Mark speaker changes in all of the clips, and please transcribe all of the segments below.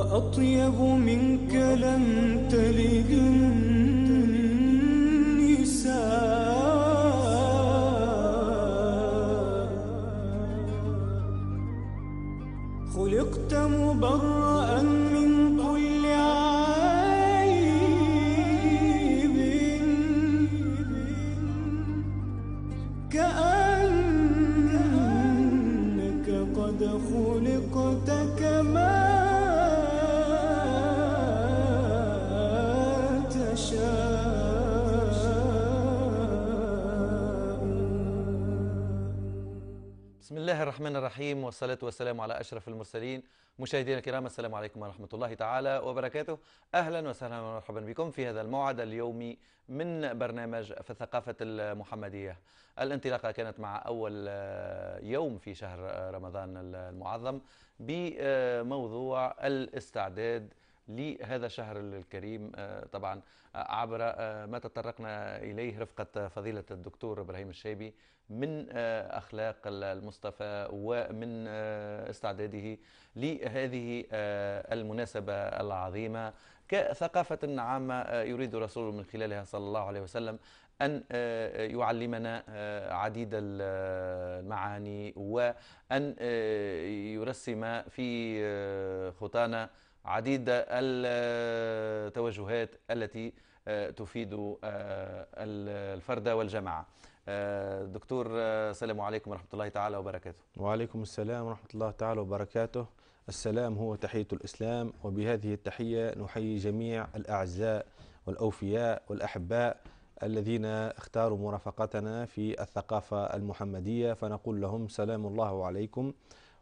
Speaker 1: وأطيب منك لم تلد
Speaker 2: بسم الله الرحمن الرحيم والصلاة والسلام على أشرف المرسلين مشاهدينا الكرام السلام عليكم ورحمة الله تعالى وبركاته أهلا وسهلا ومرحبا بكم في هذا الموعد اليومي من برنامج في الثقافة المحمدية الانطلاقة كانت مع أول آه، يوم في شهر آه، رمضان المعظم بموضوع الاستعداد لهذا الشهر الكريم آه، طبعا آه، عبر آه، ما تطرقنا إليه رفقة فضيلة الدكتور إبراهيم الشيبي من أخلاق المصطفى ومن استعداده لهذه المناسبة العظيمة كثقافة عامة يريد رسول من خلالها صلى الله عليه وسلم أن يعلمنا عديد المعاني وأن يرسم في خطانا عديد التوجهات التي آه، تفيد آه، الفرد والجماعة آه، دكتور السلام عليكم ورحمة الله تعالى وبركاته
Speaker 1: وعليكم السلام ورحمة الله تعالى وبركاته السلام هو تحية الإسلام وبهذه التحية نحيي جميع الأعزاء والأوفياء والأحباء الذين اختاروا مرافقتنا في الثقافة المحمدية فنقول لهم سلام الله عليكم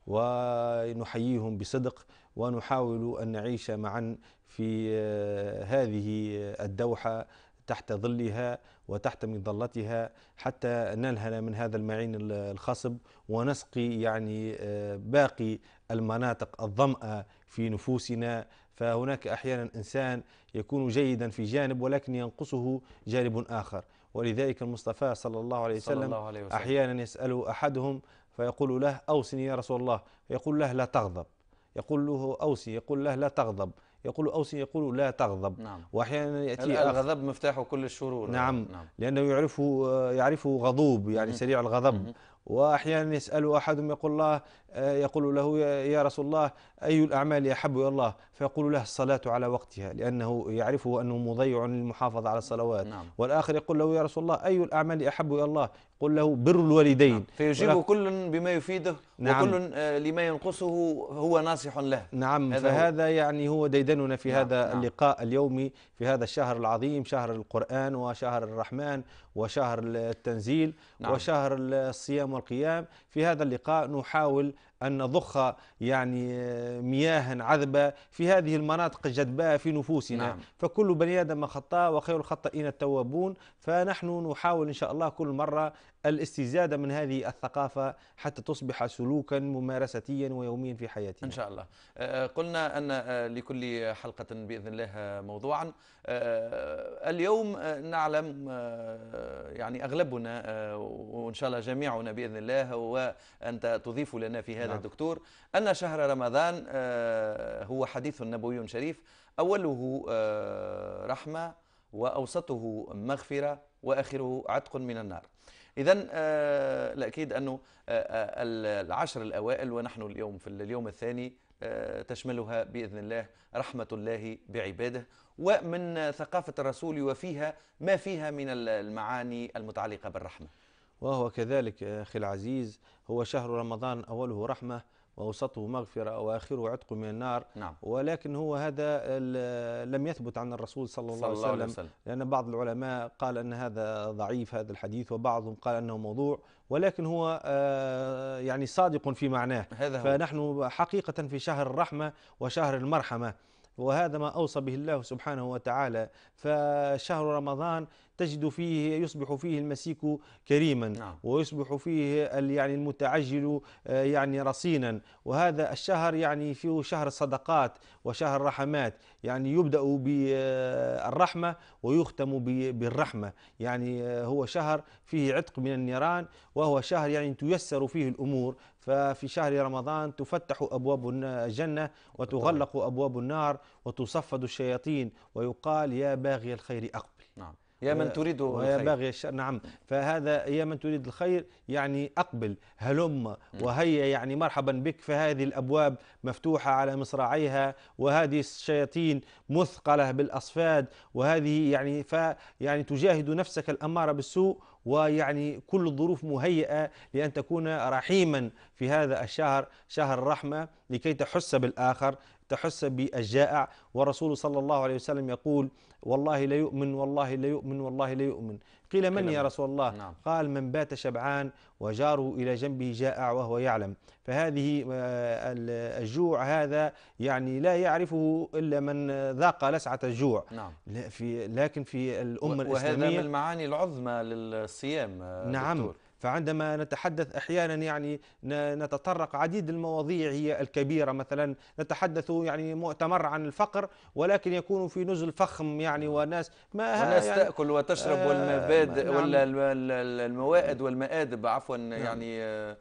Speaker 1: ونحييهم بصدق ونحاول أن نعيش معا في آه، هذه الدوحة تحت ظلها وتحت مظلتها حتى ننهل من هذا المعين الخصب ونسقي يعني آه، باقي المناطق الظمأة في نفوسنا فهناك أحيانا إنسان يكون جيدا في جانب ولكن ينقصه جانب آخر ولذلك المصطفى صلى الله عليه وسلم, الله عليه وسلم. أحيانا يسأل أحدهم فيقول له أوصني يا رسول الله يقول له لا تغضب يقول له أوصي يقول له لا تغضب يقول أوصي يقول لا تغضب نعم. وأحيانا يأتي الغضب
Speaker 2: مفتاح كل الشرور نعم, نعم.
Speaker 1: لأنه يعرفه يعرفه غضوب يعني سريع الغضب وأحيانا يسأل أحدهم يقول الله آه، يقول له يا رسول الله أي الأعمال أحب إلى الله فيقول له الصلاة على وقتها لأنه يعرفه أنه مضيع للمحافظة على الصلوات نعم. والآخر يقول له يا رسول الله أي الأعمال أحب إلى الله قل له بر الوالدين نعم. فيجيب
Speaker 2: كل بما يفيده نعم وكل
Speaker 1: آه، لما ينقصه هو ناصح له نعم هذا فهذا هو يعني هو ديدننا في نعم هذا نعم اللقاء اليومي في هذا الشهر العظيم شهر القرآن وشهر الرحمن وشهر التنزيل نعم وشهر الصيام والقيام في هذا اللقاء نحاول أن نضخ يعني آه، مياه عذبة في هذه المناطق الجدباء في نفوسنا نعم. فكل بني آدم خطاء وخير الخطائين التوابون فنحن نحاول إن شاء الله كل مرة الاستزاده من هذه الثقافه حتى تصبح سلوكا ممارستيا ويوميا في حياتنا. ان شاء الله.
Speaker 2: أه، قلنا ان أه، لكل حلقه باذن الله موضوعا. أه، اليوم نعلم يعني اغلبنا وان شاء الله جميعنا باذن الله وانت تضيف لنا في هذا نعم. دكتور ان شهر رمضان هو حديث نبوي شريف اوله رحمه واوسطه مغفره واخره عتق من النار. إذا آه، الأكيد أنه آه، آه، العشر الأوائل ونحن اليوم في اليوم الثاني تشملها بإذن الله رحمة الله بعباده ومن ثقافة الرسول وفيها ما فيها من المعاني المتعلقة بالرحمة
Speaker 1: وهو كذلك أخي العزيز هو شهر رمضان أوله رحمة وأوسطه مغفرة وآخره عتق من النار نعم. ولكن هو هذا لم يثبت عن الرسول صلى الله, صلى الله عليه وسلم لأن بعض العلماء قال أن هذا ضعيف هذا الحديث وبعضهم قال أنه موضوع ولكن هو آه، يعني صادق في معناه هذا هو. فنحن حقيقة في شهر الرحمة وشهر المرحمة وهذا ما أوصى به الله سبحانه وتعالى فشهر رمضان تجد فيه يصبح فيه المسيك كريما نعم. ويصبح فيه يعني المتعجل آه، يعني رصينا وهذا الشهر يعني فيه شهر الصدقات وشهر الرحمات يعني يبدأ بالرحمة آه، ويختم بالرحمة يعني آه، هو شهر فيه عتق من النيران وهو شهر يعني تيسر فيه الأمور ففي شهر رمضان تفتح أبواب الجنة وتغلق أبواب النار وتصفد الشياطين ويقال يا باغي الخير اقبل يا من آه، تريد يا باغي الشر نعم فهذا يا من تريد الخير يعني أقبل هلم وهيا يعني مرحبا بك فهذه الأبواب مفتوحة على مصراعيها وهذه الشياطين مثقلة بالأصفاد وهذه يعني ف يعني تجاهد نفسك الأمارة بالسوء ويعني كل الظروف مهيئة لأن تكون رحيما في هذا الشهر شهر الرحمة لكي تحس بالآخر تحس بالجائع والرسول صلى الله عليه وسلم يقول والله لا يؤمن والله لا يؤمن والله لا يؤمن قيل من يا رسول الله نعم. قال من بات شبعان وجاره إلى جنبه جائع وهو يعلم فهذه آه، الجوع هذا يعني لا يعرفه إلا من ذاق لسعة الجوع نعم. في لكن في الأمة وهذا الإسلامية وهذا من
Speaker 2: المعاني العظمى للصيام آه، نعم دكتور.
Speaker 1: فعندما نتحدث احيانا يعني نتطرق عديد المواضيع هي الكبيره مثلا نتحدث يعني مؤتمر عن الفقر ولكن يكون في نزل فخم يعني وناس ما والناس يعني تاكل
Speaker 2: وتشرب والمبادئ آه، نعم ولا الموائد نعم. والمآدب عفوا نعم يعني آه،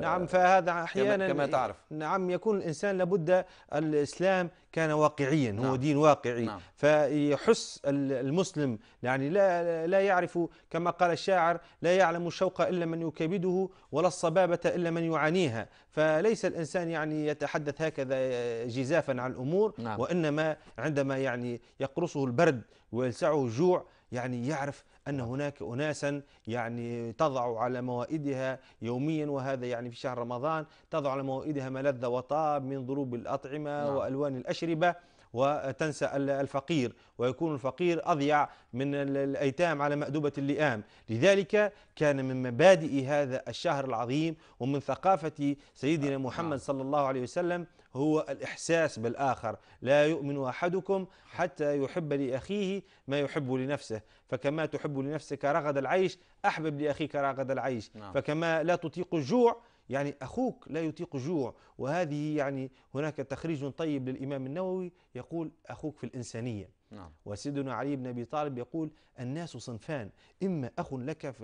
Speaker 2: نعم آه، فهذا احيانا كما تعرف
Speaker 1: نعم يكون الانسان لابد الاسلام كان واقعيا هو نعم. دين واقعي نعم. فيحس المسلم يعني لا لا يعرف كما قال الشاعر لا يعلم الشوق الا من يكبده ولا الصبابه الا من يعانيها فليس الانسان يعني يتحدث هكذا جزافا عن الامور نعم. وانما عندما يعني يقرصه البرد ويلسعه الجوع يعني يعرف أن هناك أناسا يعني تضع على موائدها يوميا وهذا يعني في شهر رمضان تضع على موائدها ما لذ وطاب من ضروب الأطعمة نعم. وألوان الأشربة وتنسى الفقير ويكون الفقير أضيع من الأيتام على مأدبة اللئام لذلك كان من مبادئ هذا الشهر العظيم ومن ثقافة سيدنا نعم. محمد صلى الله عليه وسلم هو الإحساس بالآخر لا يؤمن أحدكم حتى يحب لأخيه ما يحب لنفسه فكما تحب لنفسك رغد العيش أحبب لأخيك رغد العيش نعم. فكما لا تطيق الجوع يعني أخوك لا يطيق جوع وهذه يعني هناك تخريج طيب للإمام النووي يقول أخوك في الإنسانية نعم. وسيدنا علي بن أبي طالب يقول الناس صنفان إما أخ لك في,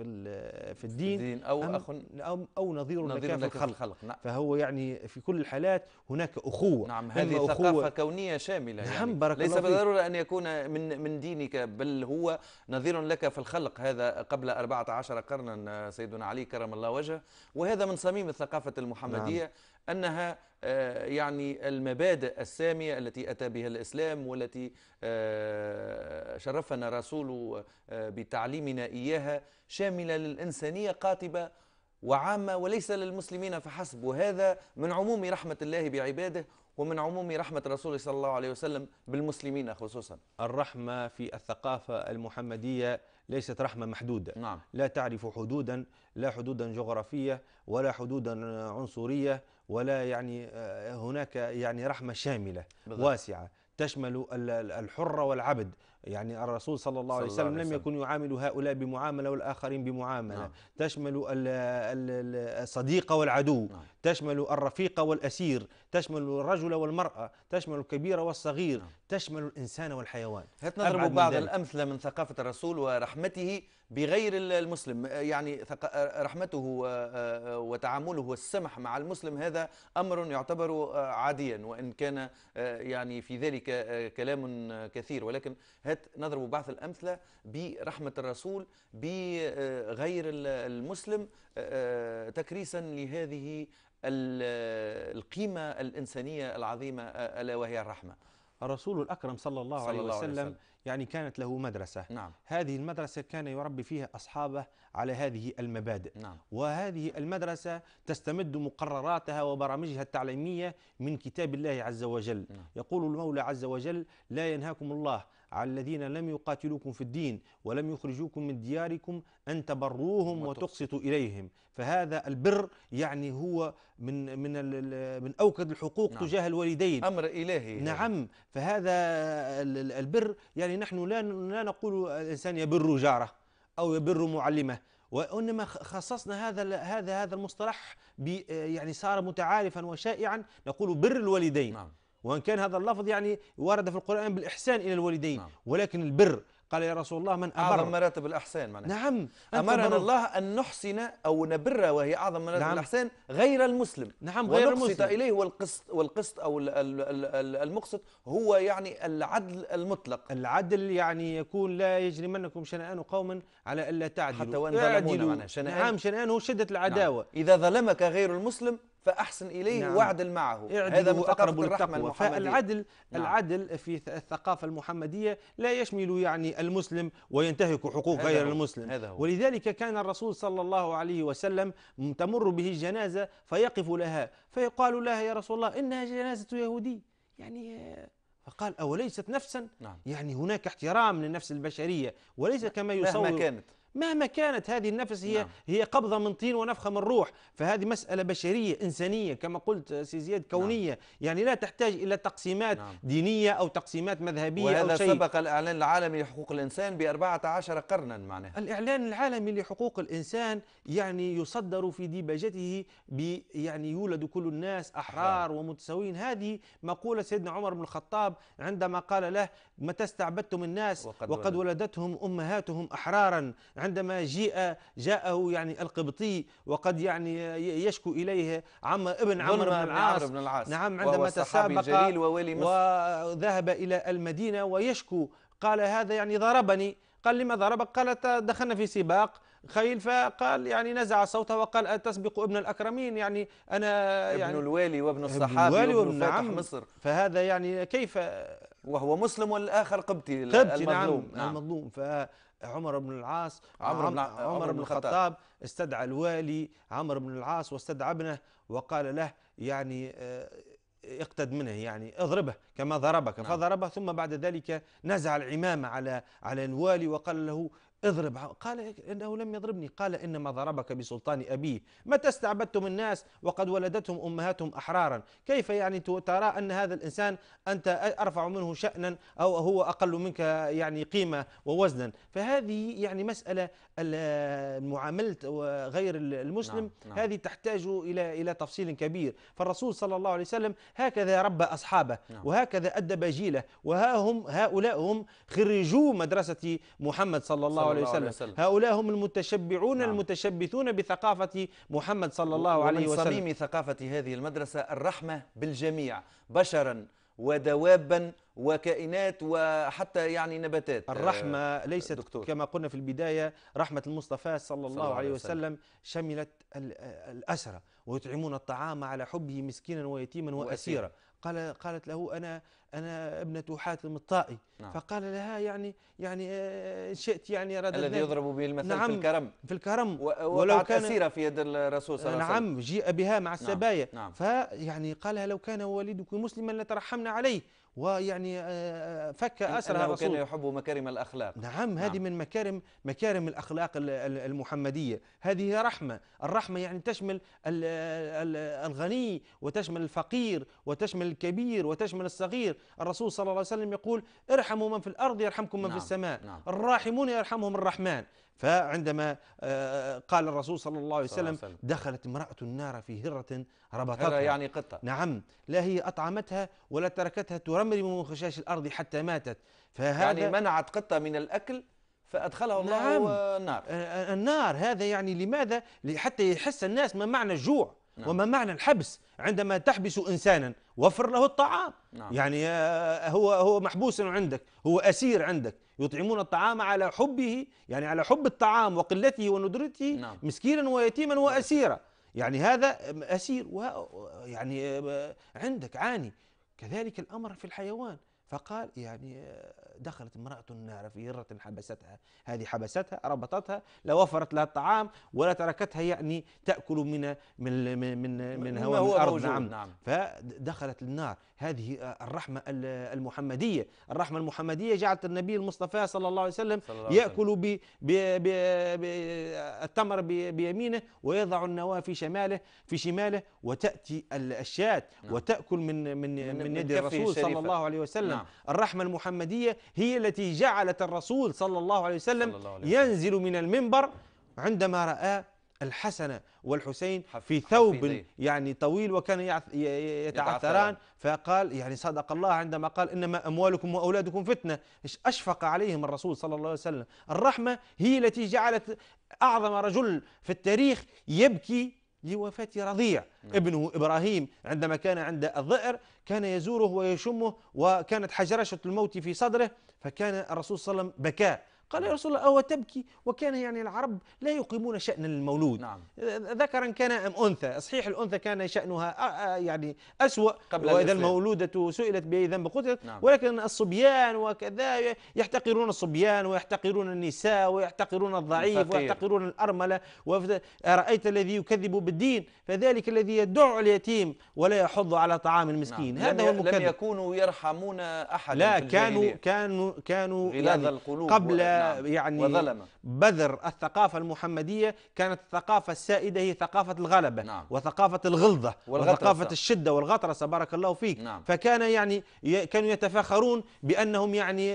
Speaker 1: في الدين, في الدين أو أخ أو, أو نظير, نظير لك, لك في الخلق نعم. فهو يعني في كل الحالات هناك أخوة نعم هذه ثقافة
Speaker 2: كونية شاملة نعم يعني بارك ليس بالضرورة أن يكون من من دينك بل هو نظير لك في الخلق هذا قبل 14 قرنا سيدنا علي كرم الله وجهه وهذا من صميم الثقافة نعم. المحمدية نعم. أنها آه، يعني المبادئ السامية التي أتى بها الإسلام والتي آه، شرفنا رسوله آه، بتعليمنا إياها شاملة للإنسانية قاطبة وعامة وليس للمسلمين فحسب وهذا من عموم رحمة الله بعباده ومن عموم رحمة رسول صلى الله عليه وسلم بالمسلمين خصوصا الرحمة في الثقافة
Speaker 1: المحمدية ليست رحمة محدودة نعم. لا تعرف حدودا لا حدودا جغرافية ولا حدودا عنصرية ولا يعني آه، هناك يعني رحمة شاملة بالضبط. واسعة تشمل الحر والعبد يعني الرسول صلى الله عليه وسلم لم يكن يعامل هؤلاء بمعاملة والآخرين بمعاملة نعم. تشمل الصديق والعدو نعم. تشمل الرفيق والأسير تشمل الرجل والمرأة تشمل الكبير والصغير نعم. تشمل الإنسان والحيوان
Speaker 2: هات نضرب بعض الأمثلة من ثقافة الرسول ورحمته بغير المسلم يعني رحمته وتعامله والسمح مع المسلم هذا أمر يعتبر عاديا وإن كان يعني في ذلك كلام كثير ولكن هات نضرب بعض الأمثلة برحمة الرسول بغير المسلم آه، تكريسا لهذه القيمة الإنسانية العظيمة آه، ألا وهي الرحمة الرسول الأكرم صلى الله, صلى عليه, الله وسلم عليه وسلم يعني كانت له مدرسة نعم.
Speaker 1: هذه المدرسة كان يربي فيها أصحابه على هذه المبادئ نعم. وهذه المدرسة تستمد مقرراتها وبرامجها التعليمية من كتاب الله عز وجل نعم. يقول المولى عز وجل لا ينهاكم الله على الذين لم يقاتلوكم في الدين ولم يخرجوكم من دياركم أن تبروهم وتقسطوا إليهم فهذا البر يعني هو من من من أوكد الحقوق نعم. تجاه الوالدين أمر إلهي نعم فهذا البر يعني نحن لا لا نقول الإنسان يبر جاره أو يبر معلمه وانما خصصنا هذا هذا هذا المصطلح يعني صار متعارفا وشائعا نقول بر الوالدين نعم. وان كان هذا اللفظ يعني ورد في القران بالاحسان الى الوالدين نعم. ولكن البر قال يا رسول الله
Speaker 2: من ابر أعظم مراتب الإحسان معناها نعم أمرنا الله أن نحسن أو نبر وهي أعظم مراتب نعم. الإحسان غير المسلم نعم غير المسلم إليه والقسط والقسط أو المقسط
Speaker 1: هو يعني العدل المطلق العدل يعني يكون لا يجرمنكم شنآن قوما على ألا تعدلوا حتى وإن ظلمونا معناها شنآن نعم شنآن هو شدة نعم. العداوة نعم. إذا ظلمك غير المسلم فأحسن إليه نعم. واعدل معه هذا من أقرب للتقوى فالعدل نعم. العدل في الثقافة المحمدية لا يشمل يعني المسلم وينتهك حقوق غير هو. المسلم هذا هو. ولذلك كان الرسول صلى الله عليه وسلم تمر به الجنازة فيقف لها فيقال لها يا رسول الله إنها جنازة يهودي يعني فقال أوليست نفسا نعم. يعني هناك احترام للنفس البشرية وليس كما يصور مهما كانت مهما كانت هذه النفس هي نعم. هي قبضه من طين ونفخه من روح فهذه مساله بشريه انسانيه كما قلت سي زياد نعم. كونيه نعم. يعني لا تحتاج الى تقسيمات نعم. دينيه او تقسيمات مذهبيه وهذا او شيء سبق الاعلان العالمي لحقوق الانسان ب 14 قرنا معناه الاعلان العالمي لحقوق الانسان يعني يصدر في ديباجته يعني يولد كل الناس احرار ومتساويين هذه مقوله سيدنا عمر بن الخطاب عندما قال له متى استعبدتم الناس وقد, وقد ولدتهم امهاتهم احرارا عندما جاء جاءه يعني القبطي وقد يعني يشكو اليه عم ابن عمرو بن العاص بن العاص نعم عندما تسابق مصر وذهب الى المدينه ويشكو قال هذا يعني ضربني قال لما ضربك قال دخلنا في سباق خيل فقال يعني نزع صوته وقال تسبق ابن الاكرمين يعني انا يعني ابن الوالي وابن الصحابي الوالي وابن, وابن عم مصر فهذا يعني كيف وهو مسلم والاخر قبطي قبطي نعم، المظلوم نعم, نعم. المظلوم عمر بن العاص نعم، عمر عمر, عمر بن الخطاب استدعى الوالي عمر بن العاص واستدعى ابنه وقال له يعني آه، اقتد منه يعني اضربه كما ضربك نعم. فضربه ثم بعد ذلك نزع العمامة على على الوالي وقال له اضرب قال انه لم يضربني قال انما ضربك بسلطان ابيه متى استعبدتم الناس وقد ولدتهم امهاتهم احرارا كيف يعني ترى ان هذا الانسان انت ارفع منه شانا او هو اقل منك يعني قيمه ووزنا فهذه يعني مساله معامله غير المسلم نعم،, نعم. هذه تحتاج الى الى تفصيل كبير فالرسول صلى الله عليه وسلم هكذا ربى اصحابه نعم. وهكذا ادب جيله وها هم هؤلاء هم خريجو مدرسه محمد صلى الله, صلى عليه, الله عليه وسلم. وسلم هؤلاء هم المتشبعون نعم. المتشبثون بثقافه محمد صلى الله عليه وسلم ومن صميم
Speaker 2: ثقافه هذه المدرسه الرحمه بالجميع بشرا ودوابا وكائنات وحتى يعني نباتات آه، الرحمة ليست دكتور.
Speaker 1: كما قلنا في البداية رحمة المصطفى صلى الله صلى عليه وسلم, وسلم شملت الأسرة ويطعمون الطعام على حبه مسكينا ويتيما وأسيرا قال قالت له انا انا ابنه حاتم الطائي نعم. فقال لها يعني يعني آه، ان شئت يعني
Speaker 2: رد الذي يضرب به المثل نعم في الكرم في الكرم ولو كان اسيره في يد الرسول صلى الله عليه نعم، وسلم نعم جيء
Speaker 1: بها مع نعم، السبايا نعم. نعم. فيعني قالها لو كان والدك مسلما لترحمنا عليه ويعني آه، آه، فك أسرى أنه كان يحب
Speaker 2: مكارم الأخلاق نعم
Speaker 1: هذه نعم. من مكارم مكارم الأخلاق المحمدية هذه رحمة الرحمة يعني تشمل الغني وتشمل الفقير وتشمل الكبير وتشمل الصغير الرسول صلى الله عليه وسلم يقول ارحموا من في الأرض يرحمكم من نعم. في السماء نعم. الراحمون يرحمهم الرحمن فعندما آه، قال الرسول صلى الله عليه وسلم دخلت امرأة النار في هرة ربطتها هرة يعني قطة نعم لا هي أطعمتها ولا تركتها ترمرم من خشاش الأرض حتى ماتت فهذا يعني
Speaker 2: منعت قطة من الأكل
Speaker 1: الله نعم الله النار آه، آه، النار هذا يعني لماذا حتى يحس الناس ما معنى الجوع نعم. وما معنى الحبس عندما تحبس إنسانا وفر له الطعام نعم. يعني آه، آه، هو هو محبوس عندك هو أسير عندك يطعمون الطعام على حبه يعني على حب الطعام وقلته وندرته نعم. مسكينا ويتيما وأسيرا يعني هذا آه، أسير و يعني عندك عاني كذلك الأمر في الحيوان فقال يعني دخلت امرأة النار في هرة حبستها هذه حبستها ربطتها لا وفرت لها الطعام ولا تركتها يعني تأكل من من من من هواء هو الأرض نعم. نعم فدخلت النار هذه الرحمة المحمدية الرحمة المحمدية جعلت النبي المصطفى صلى الله عليه وسلم الله عليه يأكل ب التمر بيمينه ويضع النواة في شماله في شماله وتأتي الشاة نعم. وتأكل من من من, من يد الرسول صلى الله عليه وسلم نعم. الرحمة المحمدية هي التي جعلت الرسول صلى الله عليه وسلم, ينزل من المنبر عندما رأى الحسن والحسين في ثوب يعني طويل وكان يتعثران فقال يعني صدق الله عندما قال إنما أموالكم وأولادكم فتنة أشفق عليهم الرسول صلى الله عليه وسلم الرحمة هي التي جعلت أعظم رجل في التاريخ يبكي لوفاة رضيع نعم. ابنه إبراهيم عندما كان عند الظئر كان يزوره ويشمه وكانت حجرشة الموت في صدره فكان الرسول صلى الله عليه وسلم بكى قال يا رسول الله أو تبكي وكان يعني العرب لا يقيمون شأن المولود نعم. آه، ذكرا كان أم أنثى صحيح الأنثى كان شأنها آه، آه، يعني أسوأ قبل وإذا الإسلام. المولودة سئلت بأي ذنب قتلت نعم. ولكن الصبيان وكذا يحتقرون الصبيان ويحتقرون النساء ويحتقرون الضعيف الفقير. ويحتقرون الأرملة أرأيت الذي يكذب بالدين فذلك الذي يدع اليتيم ولا يحض على طعام المسكين نعم. هذا هو المكذب لم
Speaker 2: يكونوا يرحمون أحدا لا كانوا
Speaker 1: كانوا كانوا يعني القلوب قبل نعم. يعني وظلمة. بذر الثقافة المحمدية كانت الثقافة السائدة هي ثقافة الغلبة نعم. وثقافة الغلظة وثقافة الشدة والغطرسة بارك الله فيك نعم. فكان يعني كانوا يتفاخرون بأنهم يعني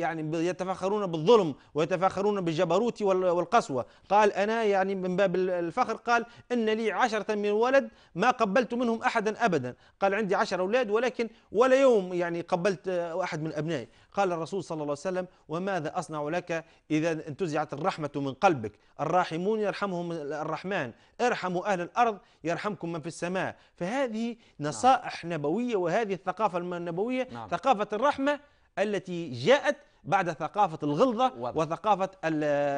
Speaker 1: يعني يتفاخرون بالظلم ويتفاخرون بالجبروت والقسوة قال أنا يعني من باب الفخر قال إن لي عشرة من ولد ما قبلت منهم أحدا أبدا قال عندي عشر أولاد ولكن ولا يوم يعني قبلت أحد من أبنائي قال الرسول صلى الله عليه وسلم وما وماذا أصنع لك إذا انتزعت الرحمة من قلبك الراحمون يرحمهم الرحمن ارحموا أهل الأرض يرحمكم من في السماء فهذه نعم. نصائح نعم. نبوية وهذه الثقافة النبوية نعم. ثقافة الرحمة التي جاءت بعد ثقافة الغلظة واضح. وثقافة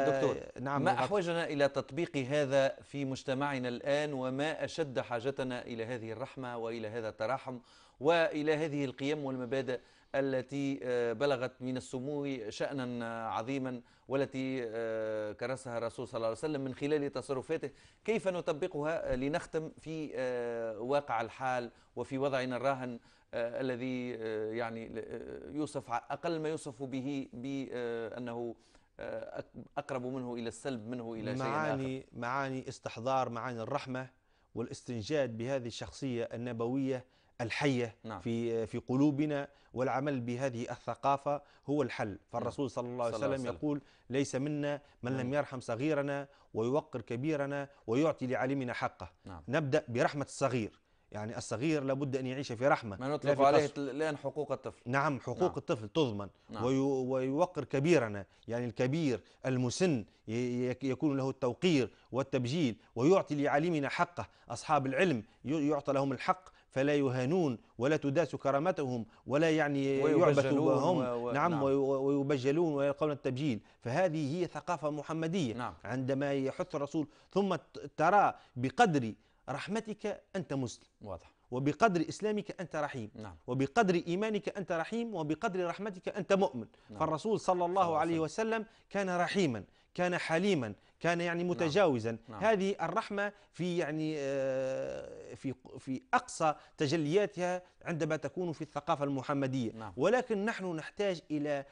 Speaker 1: دكتور نعم ما
Speaker 2: أحوجنا إلى تطبيق هذا في مجتمعنا الآن وما أشد حاجتنا إلى هذه الرحمة وإلى هذا التراحم وإلى هذه القيم والمبادئ التي آه، بلغت من السمو شأنا آه، عظيما والتي آه، كرسها الرسول صلى الله عليه وسلم من خلال تصرفاته كيف نطبقها لنختم في واقع الحال وفي وضعنا الراهن الذي يعني يوصف أقل ما يوصف به بأنه أقرب منه إلى السلب منه إلى شيء معاني آخر معاني استحضار معاني
Speaker 1: الرحمة والاستنجاد بهذه الشخصية النبوية الحية نعم. في في قلوبنا والعمل بهذه الثقافة هو الحل نعم. فالرسول صلى الله عليه وسلم يقول ليس منا من لم نعم. يرحم صغيرنا ويوقر كبيرنا ويعطي لعالمنا حقه نعم. نبدأ برحمة الصغير يعني الصغير لابد أن يعيش في رحمة ما نطلق عليه
Speaker 2: الآن حقوق الطفل
Speaker 1: نعم حقوق نعم. الطفل تضمن نعم. ويوقر كبيرنا يعني الكبير المسن يكون له التوقير والتبجيل ويعطي لعالمنا حقه أصحاب العلم يعطى لهم الحق فلا يهانون ولا تداس كرامتهم ولا يعني هم و... نعم, نعم ويبجلون ويلقون التبجيل فهذه هي ثقافة محمدية نعم عندما يحث الرسول ثم ترى بقدر رحمتك أنت مسلم واضح وبقدر إسلامك أنت رحيم نعم. وبقدر إيمانك أنت رحيم وبقدر رحمتك أنت مؤمن نعم. فالرسول صلى الله عليه وسلم كان رحيما كان حليما كان يعني نعم. متجاوزا نعم. نعم. هذه الرحمه في يعني آه، في في اقصى تجلياتها عندما تكون في الثقافه المحمديه نعم. ولكن نحن نحتاج الى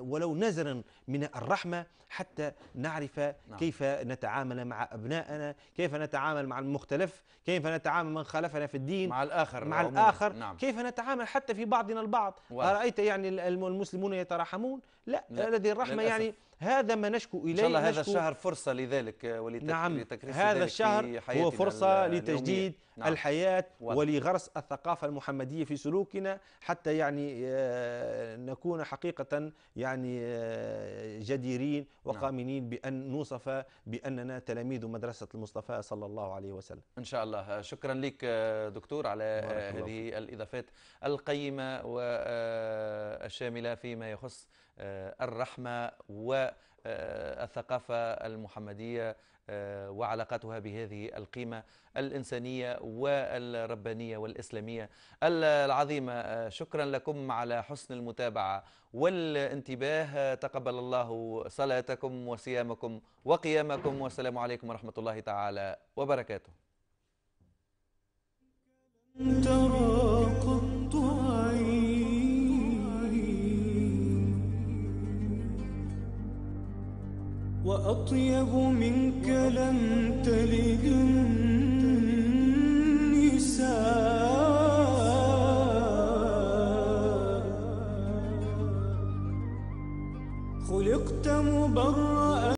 Speaker 1: ولو نزرا من الرحمة حتى نعرف نعم. كيف نتعامل مع أبنائنا كيف نتعامل مع المختلف كيف نتعامل من خالفنا في الدين مع الآخر مع الآخر نعم. كيف نتعامل حتى في بعضنا البعض واحد. أرأيت يعني المسلمون يتراحمون لا, لا. الذي الرحمة للأسف. يعني هذا ما نشكو إليه إن شاء الله هذا الشهر
Speaker 2: فرصة لذلك آه، ولتكريس نعم هذا الشهر هو فرصة لتجديد نعم الحياة واحد. ولغرس
Speaker 1: الثقافة المحمدية في سلوكنا حتى يعني آه، نكون حقيقة يعني آه، جديرين نعم. وقامنين بأن نوصف بأننا تلاميذ مدرسة المصطفى صلى الله
Speaker 2: عليه وسلم إن شاء الله آه، شكرا لك آه، دكتور على هذه الإضافات القيمة والشاملة فيما يخص الرحمة والثقافة المحمدية آه، وعلاقتها بهذه القيمة الإنسانية والربانية والإسلامية العظيمة آه، شكرا لكم على حسن المتابعة والانتباه آه، تقبل الله صلاتكم وصيامكم وقيامكم والسلام عليكم ورحمة الله تعالى وبركاته
Speaker 1: وأطيب منك لم تلد
Speaker 2: النساء خلقت
Speaker 1: مبرأ